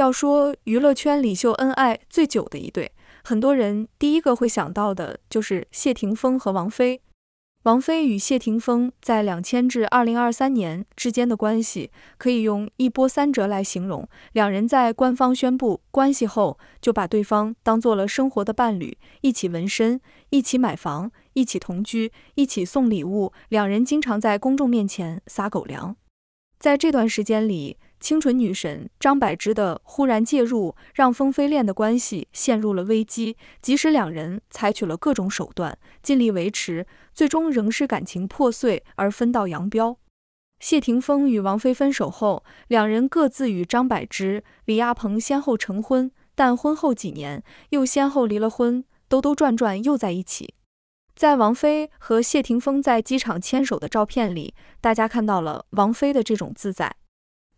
要说娱乐圈里秀恩爱最久的一对，很多人第一个会想到的就是谢霆锋和王菲。王菲与谢霆锋在两千至二零二三年之间的关系，可以用一波三折来形容。两人在官方宣布关系后，就把对方当做了生活的伴侣，一起纹身，一起买房，一起同居，一起送礼物。两人经常在公众面前撒狗粮。在这段时间里，清纯女神张柏芝的忽然介入，让风飞恋的关系陷入了危机。即使两人采取了各种手段尽力维持，最终仍是感情破碎而分道扬镳。谢霆锋与王菲分手后，两人各自与张柏芝、李亚鹏先后成婚，但婚后几年又先后离了婚，兜兜转转又在一起。在王菲和谢霆锋在机场牵手的照片里，大家看到了王菲的这种自在。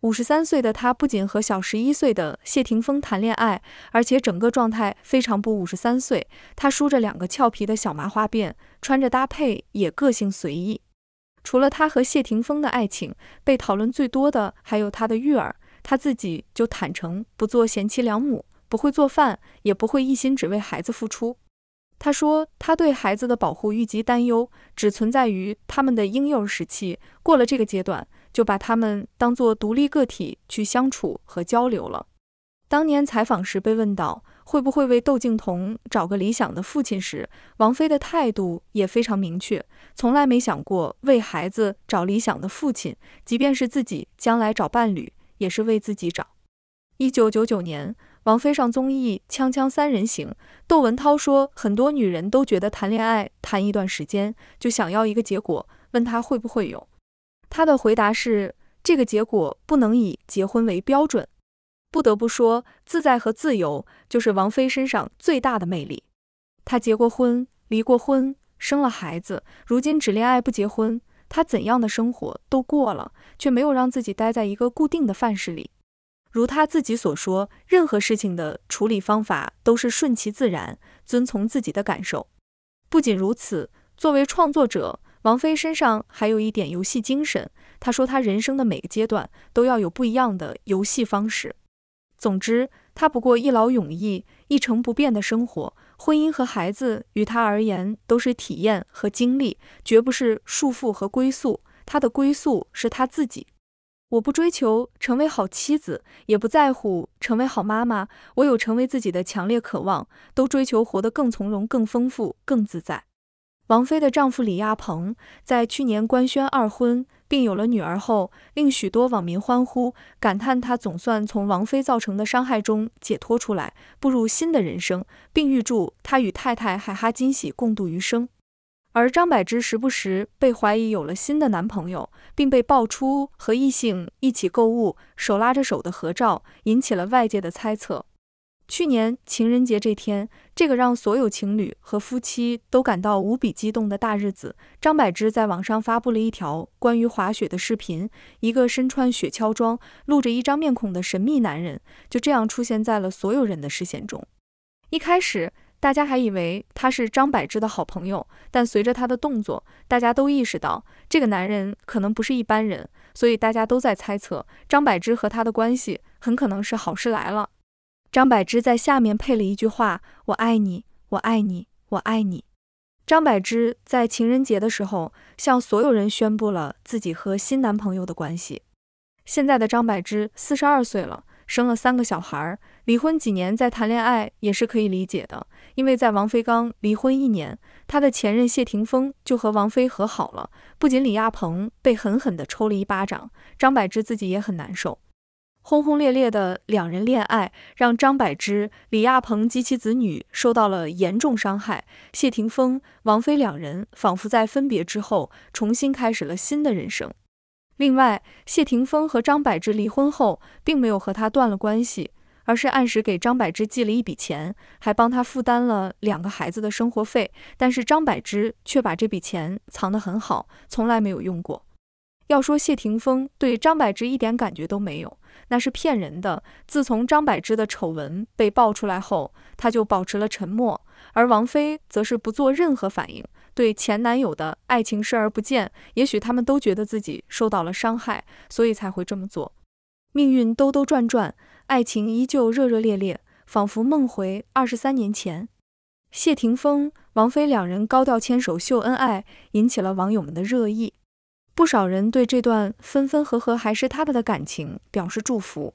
五十三岁的他不仅和小十一岁的谢霆锋谈恋爱，而且整个状态非常不五十三岁。他梳着两个俏皮的小麻花辫，穿着搭配也个性随意。除了他和谢霆锋的爱情被讨论最多的，还有他的育儿。他自己就坦诚不做贤妻良母，不会做饭，也不会一心只为孩子付出。他说，他对孩子的保护欲及担忧只存在于他们的婴幼儿时期，过了这个阶段。就把他们当做独立个体去相处和交流了。当年采访时被问到会不会为窦靖童找个理想的父亲时，王菲的态度也非常明确，从来没想过为孩子找理想的父亲，即便是自己将来找伴侣，也是为自己找。一九九九年，王菲上综艺《锵锵三人行》，窦文涛说，很多女人都觉得谈恋爱谈一段时间就想要一个结果，问他会不会有。他的回答是：这个结果不能以结婚为标准。不得不说，自在和自由就是王菲身上最大的魅力。她结过婚，离过婚，生了孩子，如今只恋爱不结婚。她怎样的生活都过了，却没有让自己待在一个固定的范式里。如她自己所说，任何事情的处理方法都是顺其自然，遵从自己的感受。不仅如此，作为创作者。王菲身上还有一点游戏精神。她说，她人生的每个阶段都要有不一样的游戏方式。总之，她不过一劳永逸、一成不变的生活。婚姻和孩子于她而言都是体验和经历，绝不是束缚和归宿。她的归宿是她自己。我不追求成为好妻子，也不在乎成为好妈妈。我有成为自己的强烈渴望，都追求活得更从容、更丰富、更自在。王菲的丈夫李亚鹏在去年官宣二婚，并有了女儿后，令许多网民欢呼，感叹他总算从王菲造成的伤害中解脱出来，步入新的人生，并预祝他与太太海哈金喜共度余生。而张柏芝时不时被怀疑有了新的男朋友，并被爆出和异性一起购物、手拉着手的合照，引起了外界的猜测。去年情人节这天，这个让所有情侣和夫妻都感到无比激动的大日子，张柏芝在网上发布了一条关于滑雪的视频。一个身穿雪橇装、露着一张面孔的神秘男人，就这样出现在了所有人的视线中。一开始，大家还以为他是张柏芝的好朋友，但随着他的动作，大家都意识到这个男人可能不是一般人，所以大家都在猜测张柏芝和他的关系很可能是好事来了。张柏芝在下面配了一句话：“我爱你，我爱你，我爱你。”张柏芝在情人节的时候向所有人宣布了自己和新男朋友的关系。现在的张柏芝四十二岁了，生了三个小孩，离婚几年再谈恋爱也是可以理解的。因为在王菲刚离婚一年，她的前任谢霆锋就和王菲和好了。不仅李亚鹏被狠狠地抽了一巴掌，张柏芝自己也很难受。轰轰烈烈的两人恋爱，让张柏芝、李亚鹏及其子女受到了严重伤害。谢霆锋、王菲两人仿佛在分别之后，重新开始了新的人生。另外，谢霆锋和张柏芝离婚后，并没有和他断了关系，而是按时给张柏芝寄了一笔钱，还帮他负担了两个孩子的生活费。但是张柏芝却把这笔钱藏得很好，从来没有用过。要说谢霆锋对张柏芝一点感觉都没有，那是骗人的。自从张柏芝的丑闻被爆出来后，他就保持了沉默，而王菲则是不做任何反应，对前男友的爱情视而不见。也许他们都觉得自己受到了伤害，所以才会这么做。命运兜兜转转，爱情依旧热热烈烈，仿佛梦回二十三年前。谢霆锋、王菲两人高调牵手秀恩爱，引起了网友们的热议。不少人对这段分分合合还是他们的感情表示祝福，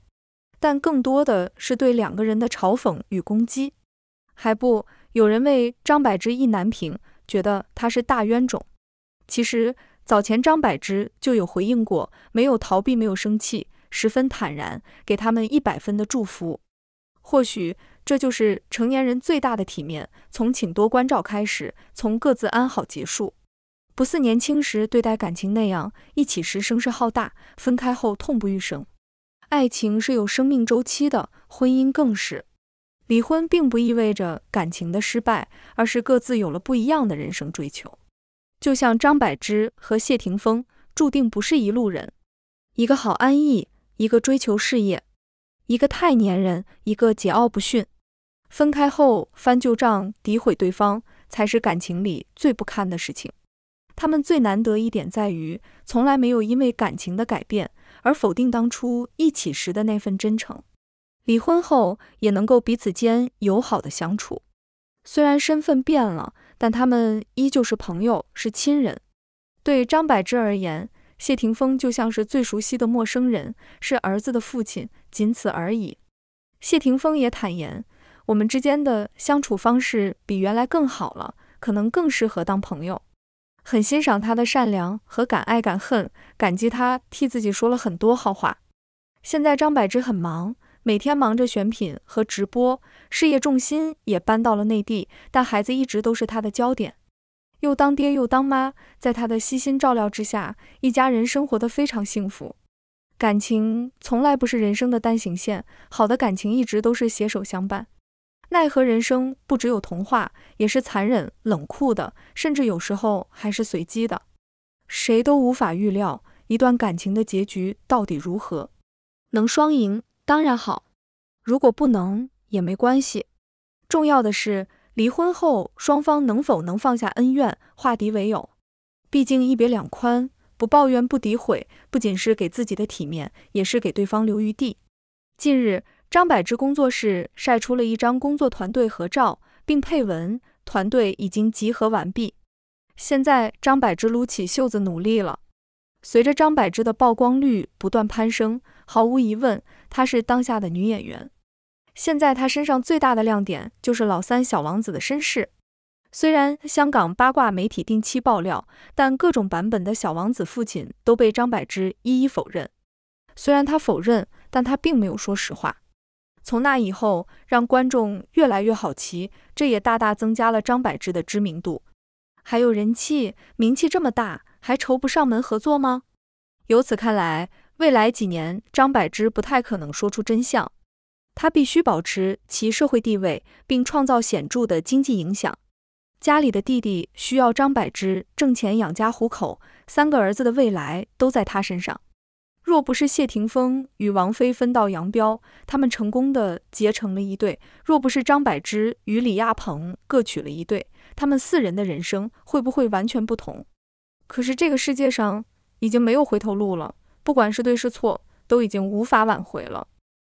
但更多的是对两个人的嘲讽与攻击，还不有人为张柏芝意难平，觉得他是大冤种。其实早前张柏芝就有回应过，没有逃避，没有生气，十分坦然，给他们一百分的祝福。或许这就是成年人最大的体面，从请多关照开始，从各自安好结束。不似年轻时对待感情那样，一起时声势浩大，分开后痛不欲生。爱情是有生命周期的，婚姻更是。离婚并不意味着感情的失败，而是各自有了不一样的人生追求。就像张柏芝和谢霆锋注定不是一路人，一个好安逸，一个追求事业，一个太粘人，一个桀骜不驯。分开后翻旧账、诋毁对方，才是感情里最不堪的事情。他们最难得一点在于，从来没有因为感情的改变而否定当初一起时的那份真诚。离婚后也能够彼此间友好的相处，虽然身份变了，但他们依旧是朋友，是亲人。对张柏芝而言，谢霆锋就像是最熟悉的陌生人，是儿子的父亲，仅此而已。谢霆锋也坦言，我们之间的相处方式比原来更好了，可能更适合当朋友。很欣赏他的善良和敢爱敢恨，感激他替自己说了很多好话。现在张柏芝很忙，每天忙着选品和直播，事业重心也搬到了内地，但孩子一直都是他的焦点，又当爹又当妈，在他的悉心照料之下，一家人生活得非常幸福。感情从来不是人生的单行线，好的感情一直都是携手相伴。奈何人生不只有童话，也是残忍、冷酷的，甚至有时候还是随机的，谁都无法预料一段感情的结局到底如何。能双赢当然好，如果不能也没关系，重要的是离婚后双方能否能放下恩怨，化敌为友。毕竟一别两宽，不抱怨、不诋毁，不仅是给自己的体面，也是给对方留余地。近日。张柏芝工作室晒出了一张工作团队合照，并配文：“团队已经集合完毕，现在张柏芝撸起袖子努力了。”随着张柏芝的曝光率不断攀升，毫无疑问，她是当下的女演员。现在她身上最大的亮点就是老三小王子的身世。虽然香港八卦媒体定期爆料，但各种版本的小王子父亲都被张柏芝一一否认。虽然他否认，但他并没有说实话。从那以后，让观众越来越好奇，这也大大增加了张柏芝的知名度，还有人气。名气这么大，还愁不上门合作吗？由此看来，未来几年张柏芝不太可能说出真相。她必须保持其社会地位，并创造显著的经济影响。家里的弟弟需要张柏芝挣钱养家糊口，三个儿子的未来都在他身上。若不是谢霆锋与王菲分道扬镳，他们成功的结成了一对；若不是张柏芝与李亚鹏各娶了一对，他们四人的人生会不会完全不同？可是这个世界上已经没有回头路了，不管是对是错，都已经无法挽回了。